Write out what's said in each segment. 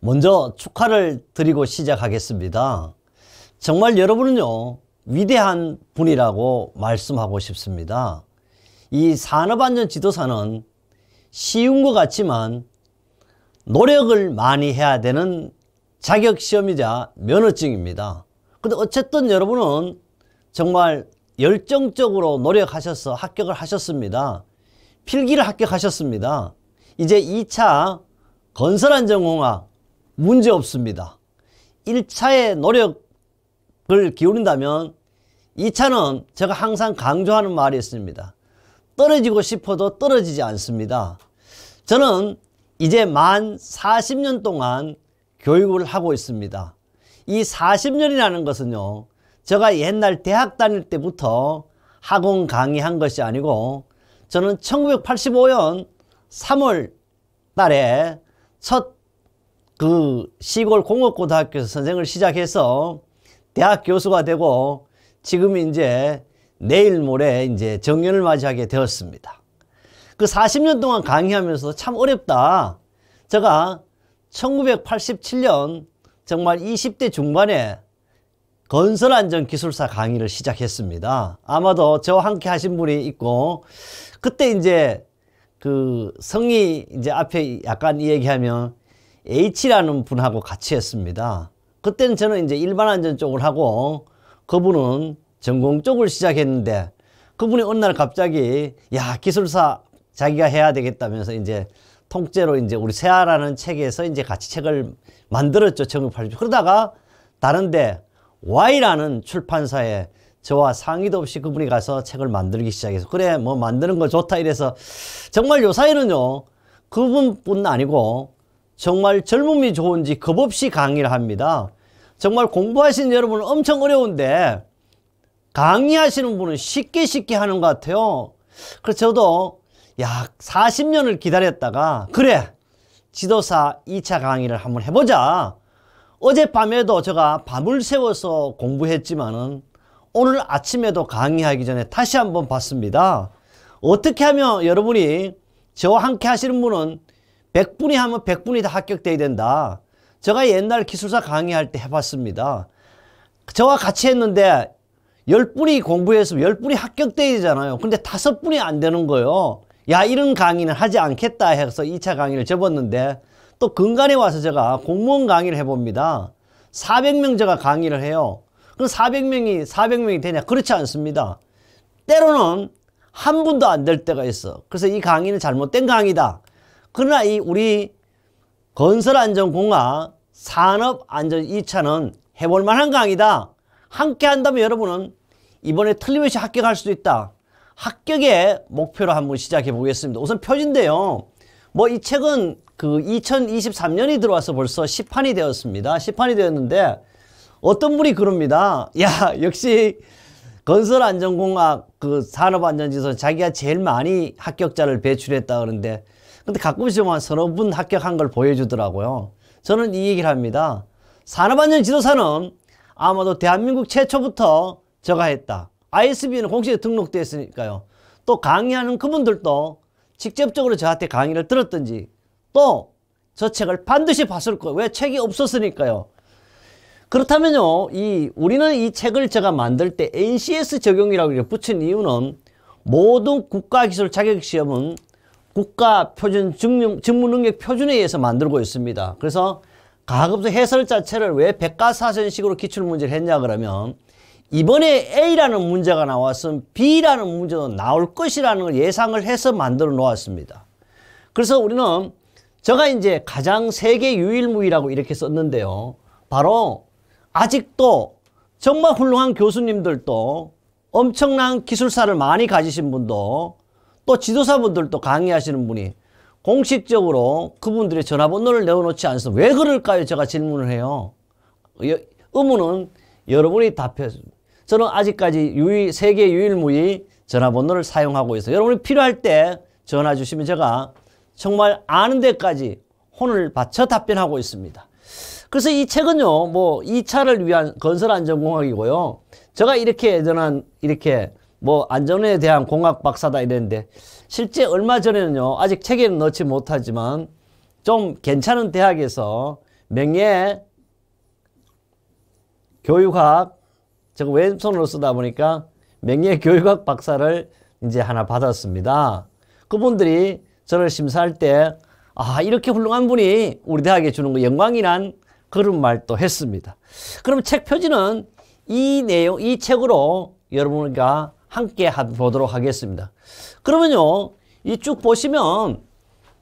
먼저 축하를 드리고 시작하겠습니다. 정말 여러분은요, 위대한 분이라고 말씀하고 싶습니다. 이 산업안전 지도사는 쉬운 것 같지만 노력을 많이 해야 되는 자격시험이자 면허증입니다. 근데 어쨌든 여러분은 정말 열정적으로 노력하셔서 합격을 하셨습니다. 필기를 합격하셨습니다. 이제 2차 건설안전공학 문제 없습니다. 1차의 노력을 기울인다면 2차는 제가 항상 강조하는 말이 있습니다. 떨어지고 싶어도 떨어지지 않습니다. 저는 이제 만 40년 동안 교육을 하고 있습니다. 이 40년이라는 것은요. 제가 옛날 대학 다닐 때부터 학원 강의한 것이 아니고 저는 1985년 3월 달에 첫그 시골 공업고등학교에서 선생을 시작해서 대학 교수가 되고 지금 이제 내일 모레 이제 정년을 맞이하게 되었습니다. 그 40년 동안 강의하면서 참 어렵다. 제가 1987년 정말 20대 중반에 건설안전기술사 강의를 시작했습니다. 아마도 저와 함께 하신 분이 있고 그때 이제 그 성이 이제 앞에 약간 얘기하면 H라는 분하고 같이 했습니다. 그때는 저는 이제 일반 안전 쪽을 하고 그분은 전공 쪽을 시작했는데 그분이 어느 날 갑자기 야 기술사 자기가 해야 되겠다면서 이제 통째로 이제 우리 세아라는 책에서 이제 같이 책을 만들었죠. 1980. 그러다가 다른데 Y라는 출판사에 저와 상의도 없이 그분이 가서 책을 만들기 시작해서 그래 뭐 만드는 거 좋다 이래서 정말 요 사이는요 그분뿐 아니고 정말 젊음이 좋은지 겁없이 강의를 합니다. 정말 공부하시는 여러분은 엄청 어려운데 강의하시는 분은 쉽게 쉽게 하는 것 같아요. 그래서 저도 약 40년을 기다렸다가 그래 지도사 2차 강의를 한번 해보자. 어젯밤에도 제가 밤을 새워서 공부했지만 은 오늘 아침에도 강의하기 전에 다시 한번 봤습니다. 어떻게 하면 여러분이 저와 함께 하시는 분은 100분이 하면 100분이 다 합격돼야 된다. 제가 옛날 기술사 강의할 때 해봤습니다. 저와 같이 했는데 10분이 공부했으면 10분이 합격돼야 되잖아요. 근데 5분이 안 되는 거예요. 야 이런 강의는 하지 않겠다 해서 2차 강의를 접었는데 또 근간에 와서 제가 공무원 강의를 해봅니다. 400명 제가 강의를 해요. 그럼 400명이 400명이 되냐? 그렇지 않습니다. 때로는 한 분도 안 될 때가 있어. 그래서 이 강의는 잘못된 강의다. 그러나 이 우리 건설안전공학 산업안전 2차는 해볼 만한 강의다. 함께 한다면 여러분은 이번에 틀림없이 합격할 수도 있다. 합격의 목표로 한번 시작해 보겠습니다. 우선 표지인데요. 뭐 이 책은 그 2023년이 들어와서 벌써 시판이 되었습니다. 시판이 되었는데 어떤 분이 그럽니다. 야 역시 건설안전공학 그산업안전지서 자기가 제일 많이 합격자를 배출했다 그러는데 근데 가끔씩 막 서너 분 합격한 걸 보여주더라고요. 저는 이 얘기를 합니다. 산업안전 지도사는 아마도 대한민국 최초부터 저가 했다. ISB는 공식에 등록되어 있으니까요. 또 강의하는 그분들도 직접적으로 저한테 강의를 들었든지 또 저 책을 반드시 봤을 거예요. 왜 책이 없었으니까요. 그렇다면요, 이 우리는 이 책을 제가 만들 때 NCS 적용이라고 붙인 이유는 모든 국가기술 자격시험은 국가 표준 증명, 직무 능력 표준에 의해서 만들고 있습니다. 그래서 가급적 해설 자체를 왜 백과사전식으로 기출문제를 했냐 그러면 이번에 A라는 문제가 나왔으면 B라는 문제도 나올 것이라는 예상을 해서 만들어 놓았습니다. 그래서 우리는 제가 이제 가장 세계 유일무이라고 이렇게 썼는데요. 바로 아직도 정말 훌륭한 교수님들도 엄청난 기술사를 많이 가지신 분도 또 지도사분들도 강의하시는 분이 공식적으로 그분들의 전화번호를 내어놓지 않습니다. 왜 그럴까요? 제가 질문을 해요. 의문은 여러분이 답해 주세요 저는 아직까지 유일, 세계 유일무이 전화번호를 사용하고 있어요. 여러분이 필요할 때 전화 주시면 제가 정말 아는 데까지 혼을 바쳐 답변하고 있습니다. 그래서 이 책은요, 뭐, 2차를 위한 건설안전공학이고요. 제가 이렇게 예전한, 이렇게 뭐 안전에 대한 공학 박사다 이랬는데 실제 얼마 전에는요 아직 책에는 넣지 못하지만 좀 괜찮은 대학에서 명예 교육학 제 왼손으로 쓰다 보니까 명예 교육학 박사를 이제 하나 받았습니다. 그분들이 저를 심사할 때 아, 이렇게 훌륭한 분이 우리 대학에 주는 거 영광이란 그런 말도 했습니다. 그럼 책 표지는 이 내용, 이 책으로 여러분과 함께 보도록 하겠습니다. 그러면요. 이 쭉 보시면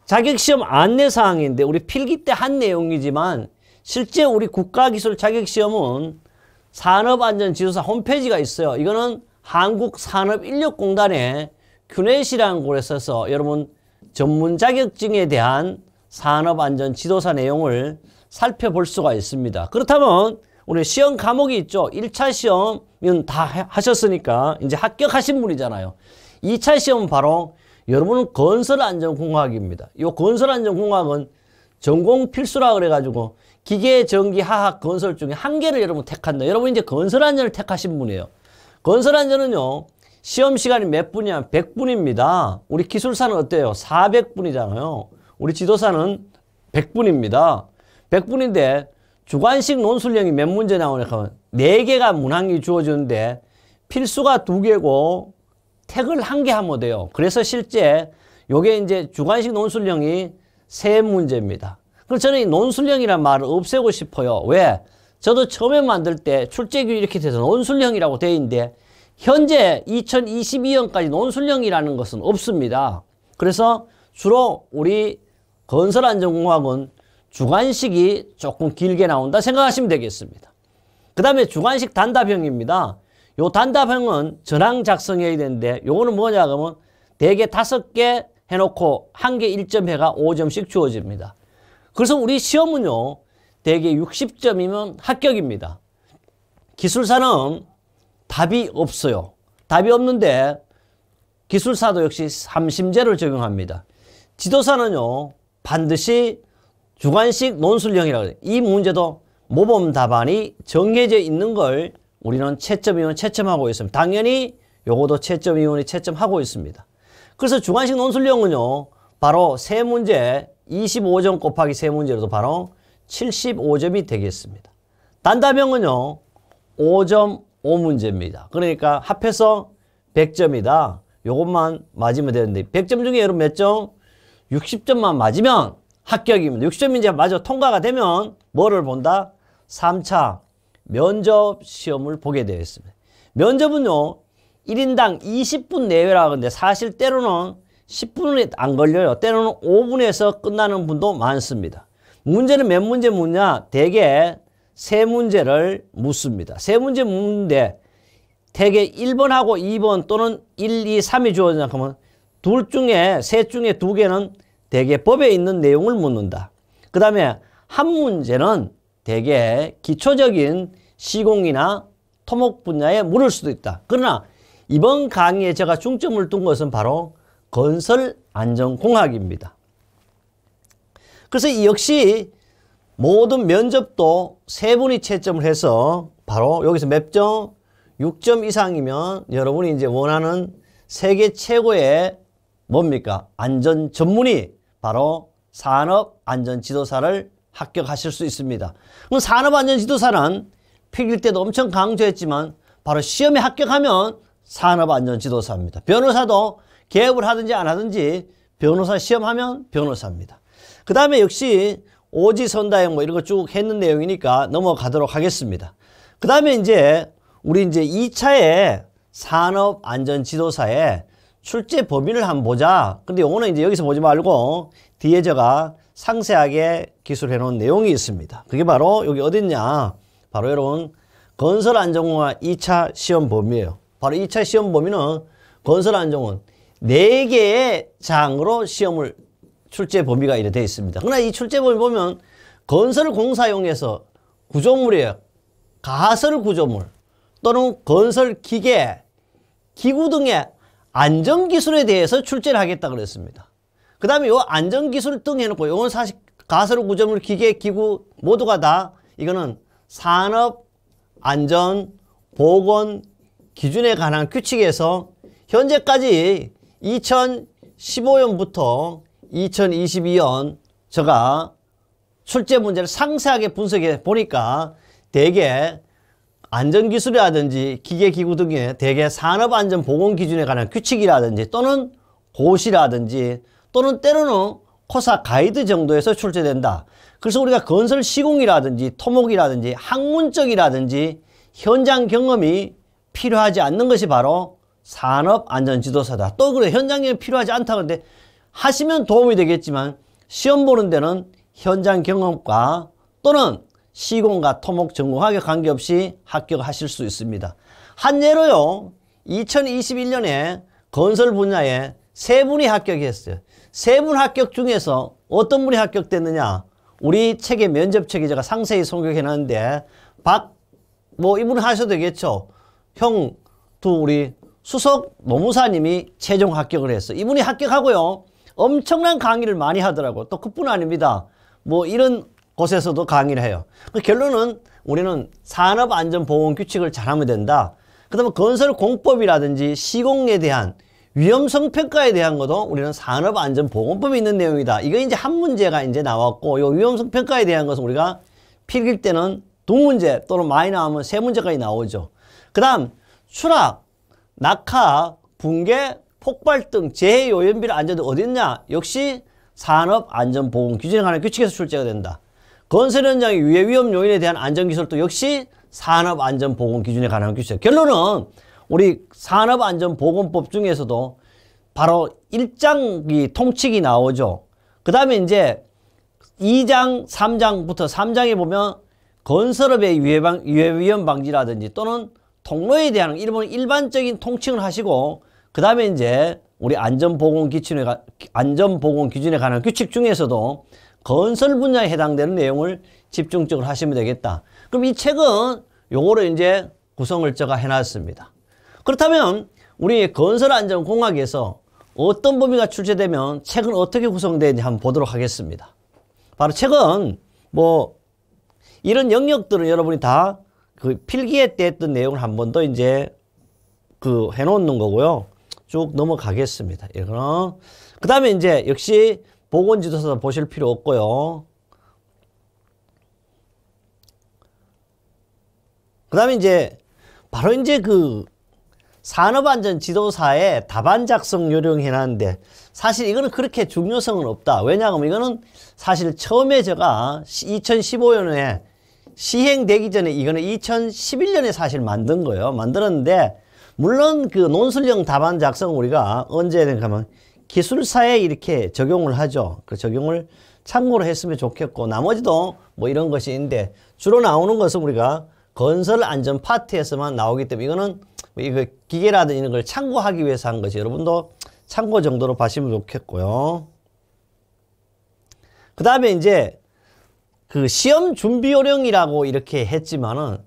자격시험 안내사항인데 우리 필기 때 한 내용이지만 실제 우리 국가기술 자격시험은 산업안전지도사 홈페이지가 있어요. 이거는 한국산업인력공단의 큐넷이라는 곳에 서 여러분 전문 자격증에 대한 산업안전지도사 내용을 살펴볼 수가 있습니다. 그렇다면 오늘 시험 과목이 있죠. 1차 시험 다 하셨으니까 이제 합격하신 분이잖아요. 2차 시험은 바로 여러분은 건설안전공학입니다. 이 건설안전공학은 전공 필수라 그래가지고 기계, 전기, 화학, 건설 중에 한 개를 여러분 택한다. 여러분 이제 건설안전을 택하신 분이에요. 건설안전은요. 시험 시간이 몇 분이야? 100분입니다. 우리 기술사는 어때요? 400분이잖아요. 우리 지도사는 100분입니다. 100분인데 주관식 논술형이 몇 문제 나오냐 하면 4개가 문항이 주어지는데 필수가 2개고 택을 1개 하면 돼요. 그래서 실제 요게 이제 주관식 논술형이 세 문제입니다. 그래서 저는 이 논술형이란 말을 없애고 싶어요. 왜? 저도 처음에 만들 때 출제규 이렇게 돼서 논술형이라고 돼 있는데 현재 2022년까지 논술형이라는 것은 없습니다. 그래서 주로 우리 건설안전공학은 주관식이 조금 길게 나온다 생각하시면 되겠습니다. 그 다음에 주관식 단답형입니다. 요 단답형은 전항 작성해야 되는데 요거는 뭐냐 그면 대개 다섯 개 해놓고 한 개 1점 해가 5점씩 주어집니다. 그래서 우리 시험은요. 대개 60점이면 합격입니다. 기술사는 답이 없어요. 답이 없는데 기술사도 역시 삼심제를 적용합니다. 지도사는요. 반드시 주관식 논술형이라고 해요. 이 문제도 모범 답안이 정해져 있는 걸 우리는 채점이온 채점하고 있습니다. 당연히 요것도 채점이온이 채점하고 있습니다. 그래서 주관식 논술형은요. 바로 세 문제 25점 곱하기 세 문제로도 바로 75점이 되겠습니다. 단답형은요. 5점 5문제입니다. 그러니까 합해서 100점이다. 요것만 맞으면 되는데 100점 중에 여러분 몇 점? 60점만 맞으면 합격입니다. 60점 이제 맞아 통과가 되면 뭐를 본다? 3차 면접 시험을 보게 되었습니다 면접은요. 1인당 20분 내외라 하는데 사실 때로는 10분이 안 걸려요. 때로는 5분에서 끝나는 분도 많습니다. 문제는 몇 문제 묻냐? 대개 세 문제를 묻습니다. 세 문제 묻는데 대개 1번하고 2번 또는 1, 2, 3이 주어지냐 그러면 둘 중에 셋 중에 두 개는 대개 법에 있는 내용을 묻는다. 그 다음에 한 문제는 대개 기초적인 시공이나 토목 분야에 물을 수도 있다. 그러나 이번 강의에 제가 중점을 둔 것은 바로 건설 안전공학입니다. 그래서 이 역시 모든 면접도 세 분이 채점을 해서 바로 여기서 맵점 6점 이상이면 여러분이 이제 원하는 세계 최고의 뭡니까? 안전 전문의 바로 산업 안전 지도사를 합격하실 수 있습니다. 산업안전지도사는 필길 때도 엄청 강조했지만 바로 시험에 합격하면 산업안전지도사입니다. 변호사도 개업을 하든지 안 하든지 변호사 시험하면 변호사입니다. 그 다음에 역시 오지선다형 뭐 이런 거 쭉 했는 내용이니까 넘어가도록 하겠습니다. 그 다음에 이제 우리 이제 2차에 산업안전지도사의 출제 범위를 한번 보자. 근데 요거 이제 여기서 보지 말고 뒤에 제가 상세하게 기술해 놓은 내용이 있습니다. 그게 바로 여기 어딨냐? 바로 이런 건설 안정화 2차 시험 범위예요. 바로 2차 시험 범위는 건설 안정은 4개의 장으로 시험을 출제 범위가 이래 되어 있습니다. 그러나 이 출제 범위 보면 건설 공사용에서 구조물이에요. 가설 구조물 또는 건설 기계, 기구 등의 안전기술에 대해서 출제를 하겠다 그랬습니다. 그 다음에 요 안전기술 등 해놓고 요건 사실 가설 구조물 기계 기구 모두가 다 이거는 산업 안전 보건 기준에 관한 규칙에서 현재까지 2015년부터 2022년 제가 출제 문제를 상세하게 분석해 보니까 대개 안전기술이라든지 기계기구 등의 대개 산업안전보건기준에 관한 규칙이라든지 또는 고시라든지 또는 때로는 어, 코사 가이드 정도에서 출제된다. 그래서 우리가 건설 시공이라든지 토목이라든지 학문적이라든지 현장 경험이 필요하지 않는 것이 바로 산업안전지도사다. 또 그래 현장 경험이 필요하지 않다고 하는데 하시면 도움이 되겠지만 시험 보는 데는 현장 경험과 또는 시공과 토목 전공학에 관계없이 합격하실 수 있습니다. 한 예로요. 2021년에 건설 분야에 세 분이 합격했어요. 세분 합격 중에서 어떤 분이 합격됐느냐 우리 책의 면접책에 제가 상세히 소개해놨는데 박 뭐 이분 하셔도 되겠죠 형또 우리 수석 노무사님이 최종 합격을 했어 이분이 합격하고요 엄청난 강의를 많이 하더라고 또 그뿐 아닙니다 뭐 이런 곳에서도 강의를 해요 그 결론은 우리는 산업안전보험 규칙을 잘하면 된다 그 다음에 건설공법이라든지 시공에 대한 위험성 평가에 대한 것도 우리는 산업안전보건법에 있는 내용이다. 이거 이제 한 문제가 이제 나왔고 요 위험성 평가에 대한 것은 우리가 필기 때는 두 문제 또는 많이 나오면 세 문제까지 나오죠. 그 다음 추락, 낙하, 붕괴, 폭발 등 재해 요인비를 안전도 어디있냐 역시 산업안전보건 규정에 관한 규칙에서 출제가 된다. 건설 현장의 유해 위험 요인에 대한 안전기술도 역시 산업안전보건 기준에 관한 규칙. 결론은 우리 산업안전보건법 중에서도 바로 1장이 통칙이 나오죠. 그 다음에 이제 2장, 3장부터 3장에 보면 건설업의 위해방, 위험 방지라든지 또는 통로에 대한 일본 일반적인 통칭을 하시고 그 다음에 이제 우리 안전보건 기준에 안전보건 기준에 관한 규칙 중에서도 건설 분야에 해당되는 내용을 집중적으로 하시면 되겠다. 그럼 이 책은 요거를 이제 구성을 제가 해놨습니다. 그렇다면 우리 건설안전공학에서 어떤 범위가 출제되면 책은 어떻게 구성되는지 한번 보도록 하겠습니다. 바로 책은 뭐 이런 영역들은 여러분이 다 그 필기에 때 했던 내용을 한번 더 이제 그 해놓는 거고요. 쭉 넘어가겠습니다. 이거는 예, 그 다음에 이제 역시 보건지도서 보실 필요 없고요. 그 다음에 이제 바로 이제 그 산업안전 지도사의 답안 작성 요령해놨는데 사실 이거는 그렇게 중요성은 없다. 왜냐하면 이거는 사실 처음에 제가 2015년에 시행되기 전에 이거는 2011년에 사실 만든 거예요. 만들었는데 물론 그 논술형 답안 작성 우리가 언제 든 가면 기술사에 이렇게 적용을 하죠. 그 적용을 참고로 했으면 좋겠고 나머지도 뭐 이런 것이 있는데 주로 나오는 것은 우리가 건설 안전 파트에서만 나오기 때문에 이거는 뭐 이거 기계라든 지 이런 걸 참고하기 위해서 한 것이 여러분도 참고 정도로 봐시면 좋겠고요. 그 다음에 이제 그 시험 준비 요령이라고 이렇게 했지만은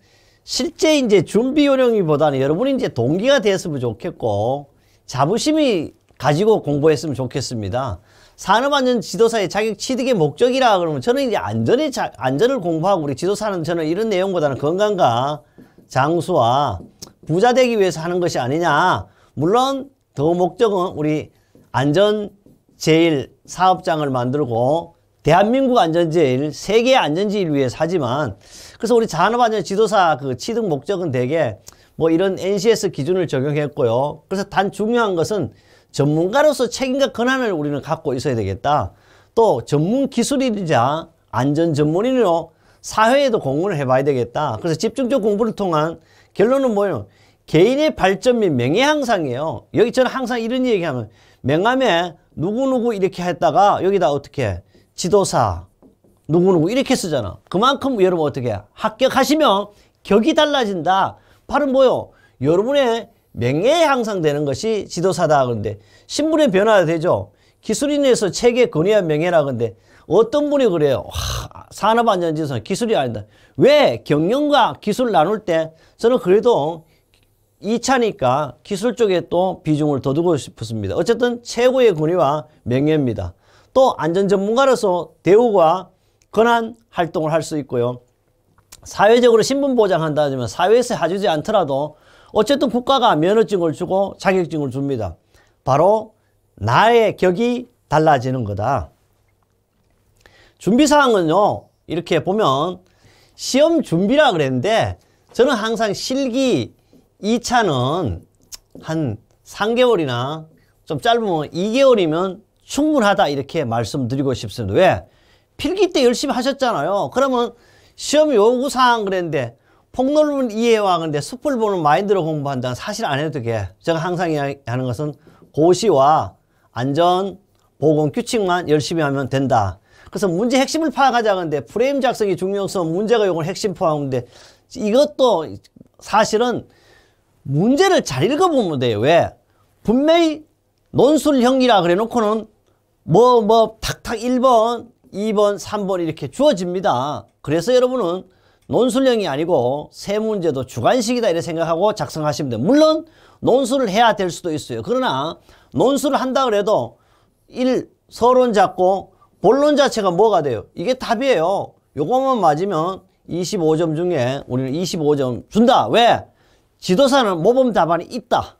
실제 이제 준비 요령이보다는 여러분이 이제 동기가 됐으면 좋겠고 자부심이 가지고 공부했으면 좋겠습니다. 산업안전 지도사의 자격 취득의 목적이라 그러면 저는 이제 안전의 자, 안전을 공부하고 우리 지도사는 저는 이런 내용보다는 건강과 장수와 부자 되기 위해서 하는 것이 아니냐. 물론 더 목적은 우리 안전 제일 사업장을 만들고 대한민국 안전제일 세계 안전제일 위해서 하지만 그래서 우리 산업안전 지도사 그 취득 목적은 대개 뭐 이런 NCS 기준을 적용했고요. 그래서 단 중요한 것은 전문가로서 책임과 권한을 우리는 갖고 있어야 되겠다. 또 전문 기술인이자 안전 전문인으로 사회에도 공헌을 해봐야 되겠다. 그래서 집중적 공부를 통한 결론은 뭐예요? 개인의 발전 및 명예 향상이에요. 여기 저는 항상 이런 얘기하면 명함에 누구누구 이렇게 했다가 여기다 어떻게 지도사 누구누구 이렇게 쓰잖아. 그만큼 여러분 어떻게 합격하시면 격이 달라진다. 바로 뭐요? 여러분의 명예 향상되는 것이 지도사다. 그런데 신분의 변화가 되죠. 기술인에서 책에 건의한 명예라 근데 어떤 분이 그래요. 와, 산업안전지선 기술이 아니다. 왜? 경영과 기술 나눌 때 저는 그래도 2차니까 기술 쪽에 또 비중을 더 두고 싶었습니다. 어쨌든 최고의 권위와 명예입니다. 또 안전 전문가로서 대우와 권한 활동을 할 수 있고요. 사회적으로 신분 보장한다면 사회에서 해주지 않더라도 어쨌든 국가가 면허증을 주고 자격증을 줍니다. 바로 나의 격이 달라지는 거다. 준비사항은요 이렇게 보면 시험 준비라 그랬는데 저는 항상 실기 2차는 한 3개월이나 좀 짧으면 2개월이면 충분하다 이렇게 말씀드리고 싶습니다. 왜? 필기 때 열심히 하셨잖아요. 그러면 시험 요구사항 그랬는데 폭넓은 이해와 근데 숲을 보는 마인드로 공부한다는 사실 안 해도 돼. 제가 항상 이야기 하는 것은 고시와 안전, 보건, 규칙만 열심히 하면 된다. 그래서 문제 핵심을 파악하자는데 프레임 작성이 중요성, 문제가 요걸 핵심 포함인데 이것도 사실은 문제를 잘 읽어보면 돼요. 왜? 분명히 논술형이라 그래 놓고는 뭐 뭐 탁탁 1번, 2번, 3번 이렇게 주어집니다. 그래서 여러분은 논술형이 아니고 세 문제도 주관식이다 이렇게 생각하고 작성하시면 돼요. 물론 논술을 해야 될 수도 있어요. 그러나 논술을 한다 그래도 1. 서론 잡고 본론 자체가 뭐가 돼요? 이게 답이에요. 요거만 맞으면 25점 중에 우리는 25점 준다. 왜? 지도사는 모범 답안이 있다.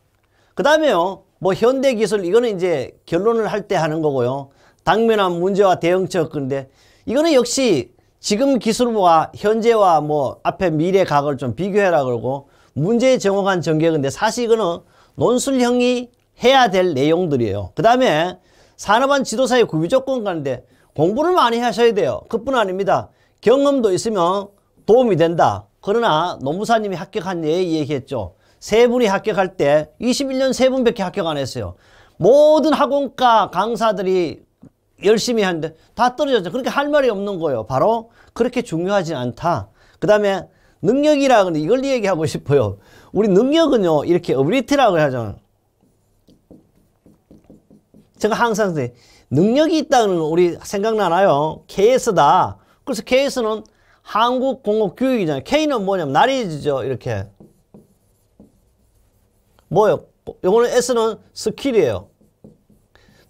그 다음에요. 뭐 현대기술 이거는 이제 결론을 할 때 하는 거고요. 당면한 문제와 대응책 근데 이거는 역시 지금 기술부가 현재와 뭐 앞에 미래 각을 좀 비교해라 그러고 문제에 정확한 전개근데 사실 이거는 논술형이 해야 될 내용들이에요. 그 다음에 산업안 지도사의 구비 조건 가는데 공부를 많이 하셔야 돼요. 그뿐 아닙니다. 경험도 있으면 도움이 된다. 그러나 노무사님이 합격한 예 얘기했죠. 세 분이 합격할 때 21년 세 분밖에 합격 안 했어요. 모든 학원과 강사들이 열심히 하는데 다 떨어졌죠. 그렇게 할 말이 없는 거예요. 바로 그렇게 중요하지 않다. 그 다음에 능력이라 는 이걸 얘기하고 싶어요. 우리 능력은요 이렇게 어빌리티라고 하잖아요. 제가 항상 선생님, 능력이 있다는 우리 생각나나요? KS다. 그래서 KS는 한국공업교육이잖아요. K는 뭐냐면 나 날이죠. 이렇게. 뭐요? 요거는 S는 스킬이에요.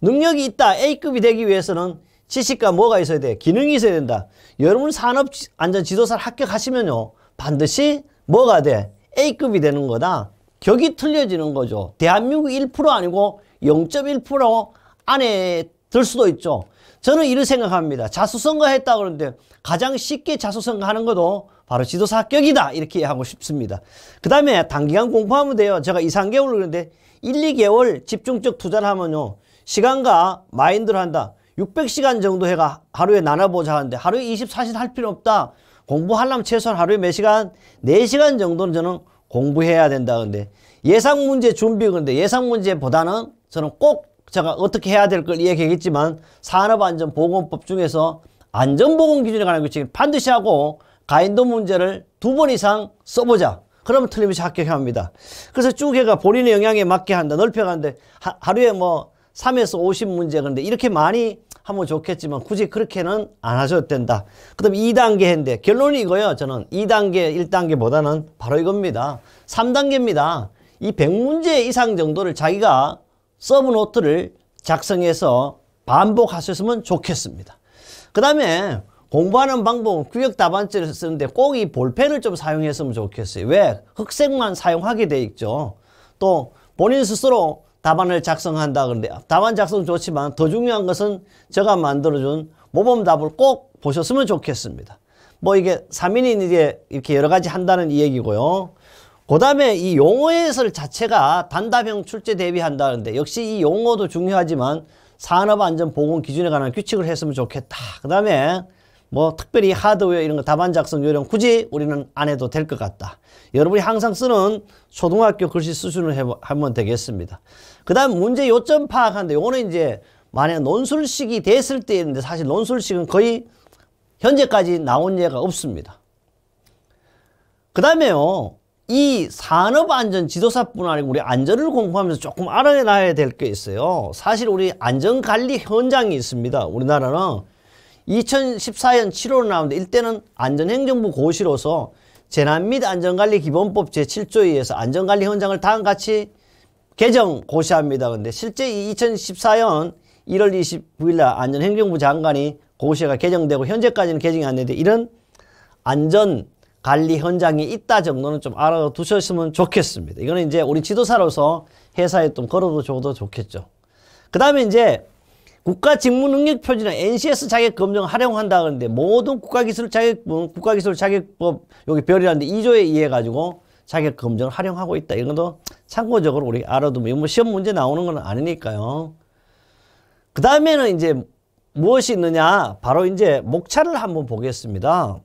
능력이 있다. A급이 되기 위해서는 지식과 뭐가 있어야 돼? 기능이 있어야 된다. 여러분 산업안전지도사를 합격하시면요. 반드시 뭐가 돼? A급이 되는 거다. 격이 틀려지는 거죠. 대한민국 1% 아니고 0.1% 안에 들 수도 있죠. 저는 이를 생각합니다. 자수성가했다 그러는데 가장 쉽게 자수성가하는 것도 바로 지도사 합격이다 이렇게 하고 싶습니다. 그 다음에 단기간 공부하면 돼요. 제가 2, 3개월 그러는데 1, 2개월 집중적 투자를 하면요. 시간과 마인드를 한다. 600시간 정도 해가 하루에 나눠보자 하는데 하루에 24시간 할 필요 없다. 공부하려면 최소한 하루에 몇 시간? 4시간 정도는 저는 공부해야 된다. 근데 예상 문제 준비 그런데 예상 문제보다는 저는 꼭 제가 어떻게 해야 될 걸얘야기했지만 산업안전보건법 중에서 안전보건 기준에 관한 규칙은 반드시 하고 가인도 문제를 두 번 이상 써보자. 그러면 틀림없이 합격합니다. 그래서 쭉 해가 본인의 영향에 맞게 한다. 넓혀가는데 하, 하 루에뭐 3에서 50문제 그런데 이렇게 많이 하면 좋겠지만 굳이 그렇게는 안 하셔도 된다. 그 다음 2단계인데 결론이 이거예요. 저는 2단계, 1단계보다는 바로 이겁니다. 3단계입니다. 이 100문제 이상 정도를 자기가 서브노트를 작성해서 반복하셨으면 좋겠습니다. 그 다음에 공부하는 방법은 규격 답안지를 쓰는데 꼭 이 볼펜을 좀 사용했으면 좋겠어요. 왜? 흑색만 사용하게 돼 있죠. 또 본인 스스로 답안을 작성한다 그런데 답안 작성 좋지만 더 중요한 것은 제가 만들어준 모범답을 꼭 보셨으면 좋겠습니다. 뭐 이게 3인인 이게 이렇게 여러 가지 한다는 이 얘기고요. 그 다음에 이 용어의 해설 자체가 단답형 출제 대비한다는데 역시 이 용어도 중요하지만 산업안전보건 기준에 관한 규칙을 했으면 좋겠다. 그 다음에 뭐 특별히 하드웨어 이런 거 답안 작성 요령 굳이 우리는 안 해도 될 것 같다. 여러분이 항상 쓰는 초등학교 글씨 수준을 해보, 하면 되겠습니다. 그 다음 문제 요점 파악하는데 요거는 이제 만약 논술식이 됐을 때인데 사실 논술식은 거의 현재까지 나온 예가 없습니다. 그 다음에요. 이 산업안전지도사뿐 아니고 우리 안전을 공부하면서 조금 알아놔야 될 게 있어요. 사실 우리 안전관리 현장이 있습니다. 우리나라는 2014년 7월에 나왔는데 일때는 안전행정부 고시로서 재난 및 안전관리 기본법 제7조에 의해서 안전관리 현장을 다음 같이 개정 고시합니다. 근데 실제 2014년 1월 29일 날 안전행정부 장관이 고시가 개정되고 현재까지는 개정이 안 됐는데 이런 안전 관리 현장이 있다 정도는 좀 알아두셨으면 좋겠습니다. 이거는 이제 우리 지도사로서 회사에 좀 걸어줘도 좋겠죠. 그 다음에 이제 국가 직무 능력 표지는 NCS 자격 검정 활용한다 그러는데 모든 국가 기술 자격 뭐 국가 기술 자격법 여기 별이라는데 2조에 의해 가지고 자격 검정을 활용하고 있다. 이런 것도 참고적으로 우리 알아두면 뭐 시험 문제 나오는 건 아니니까요. 그 다음에는 이제 무엇이 있느냐 바로 이제 목차를 한번 보겠습니다.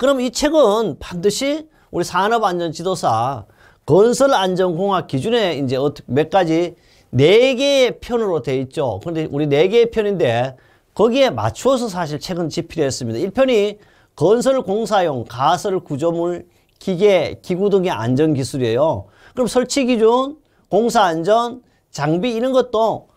그럼 이 책은 반드시 우리 산업안전지도사 건설안전공학 기준에 이제 어, 몇 가지 네 개의 편으로 돼 있죠. 그런데 우리 네 개의 편인데 거기에 맞추어서 사실 책은 집필했습니다. 일편이 건설공사용 가설 구조물 기계, 기구 등의 안전기술이에요. 그럼 설치기준, 공사안전, 장비 이런 것도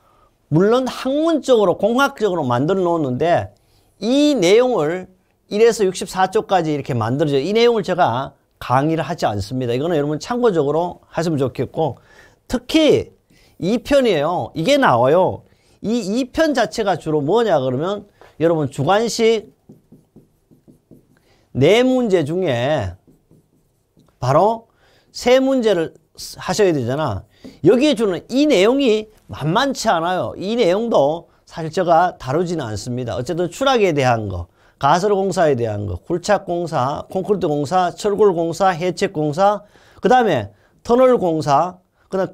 물론 학문적으로 공학적으로 만들어 놓는데 이 내용을 1에서 64쪽까지 이렇게 만들어져요. 이 내용을 제가 강의를 하지 않습니다. 이거는 여러분 참고적으로 하시면 좋겠고 특히 2편이에요. 이게 나와요. 이 2편 자체가 주로 뭐냐 그러면 여러분 주관식 네 문제 중에 바로 세 문제를 하셔야 되잖아. 여기에 주는 이 내용이 만만치 않아요. 이 내용도 사실 제가 다루지는 않습니다. 어쨌든 추락에 대한 거. 가설공사에 대한 거, 굴착공사, 콘크리트 공사, 철골공사, 해체공사, 그 다음에 터널공사, 그 다음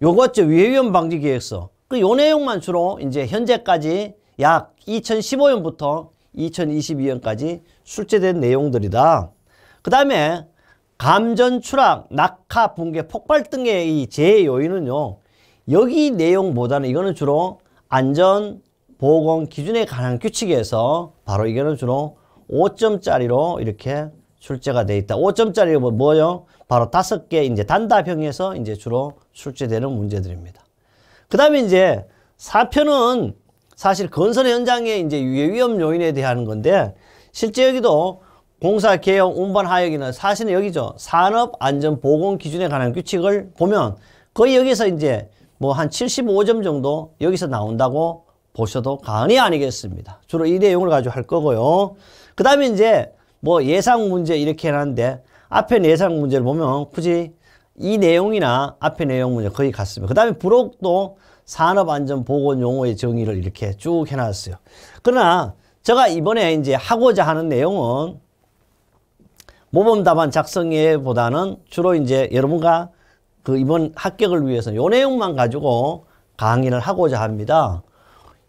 요거죠. 위해위험 방지 계획서. 그 요 내용만 주로 이제 현재까지 약 2015년부터 2022년까지 출제된 내용들이다. 그 다음에 감전, 추락, 낙하, 붕괴, 폭발 등의 이 재해 요인은요. 여기 내용보다는 이거는 주로 안전, 보건 기준에 관한 규칙에서 바로 이거는 주로 5점짜리로 이렇게 출제가 돼 있다. 5점짜리가 뭐, 예요 바로 다섯 개 이제 단답형에서 이제 주로 출제되는 문제들입니다. 그 다음에 이제 4편은 사실 건설 현장의 이제 위험 요인에 대한 건데 실제 여기도 공사 개혁 운반 하역이나 사실은 여기죠. 산업 안전 보건 기준에 관한 규칙을 보면 거의 여기서 이제 뭐 한 75점 정도 여기서 나온다고 보셔도 과언이 아니겠습니다. 주로 이 내용을 가지고 할 거고요. 그 다음에 이제 뭐 예상 문제 이렇게 해놨는데 앞에 예상 문제를 보면 굳이 이 내용이나 앞에 내용 문제 거의 같습니다. 그 다음에 부록도 산업안전보건 용어의 정의를 이렇게 쭉 해놨어요. 그러나 제가 이번에 이제 하고자 하는 내용은 모범 답안 작성에 보다는 주로 이제 여러분과 그 이번 합격을 위해서 요 내용만 가지고 강의를 하고자 합니다.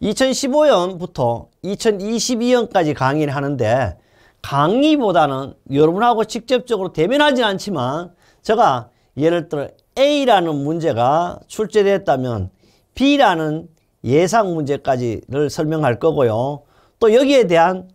2015년부터 2022년까지 강의를 하는데 강의보다는 여러분하고 직접적으로 대면하진 않지만 제가 예를 들어 A라는 문제가 출제됐다면 B라는 예상 문제까지를 설명할 거고요. 또 여기에 대한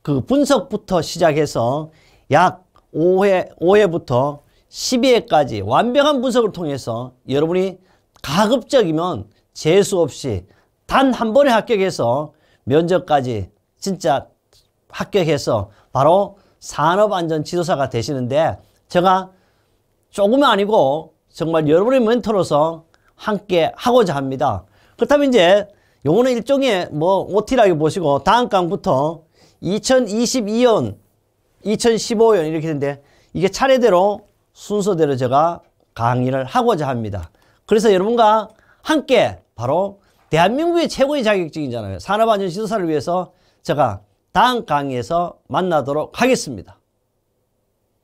그 분석부터 시작해서 약 5회, 5회부터 12회까지 완벽한 분석을 통해서 여러분이 가급적이면 재수 없이 단한 번에 합격해서 면접까지 진짜 합격해서 바로 산업안전지도사가 되시는데 제가 조금은 아니고 정말 여러분의 멘토로서 함께 하고자 합니다. 그렇다면 이제 요거는 일종의 뭐 OT라고 보시고 다음 강부터 2022년, 2015년 이렇게 되는데 이게 차례대로 순서대로 제가 강의를 하고자 합니다. 그래서 여러분과 함께 바로 대한민국의 최고의 자격증이잖아요. 산업안전시설를 위해서 제가 다음 강의에서 만나도록 하겠습니다.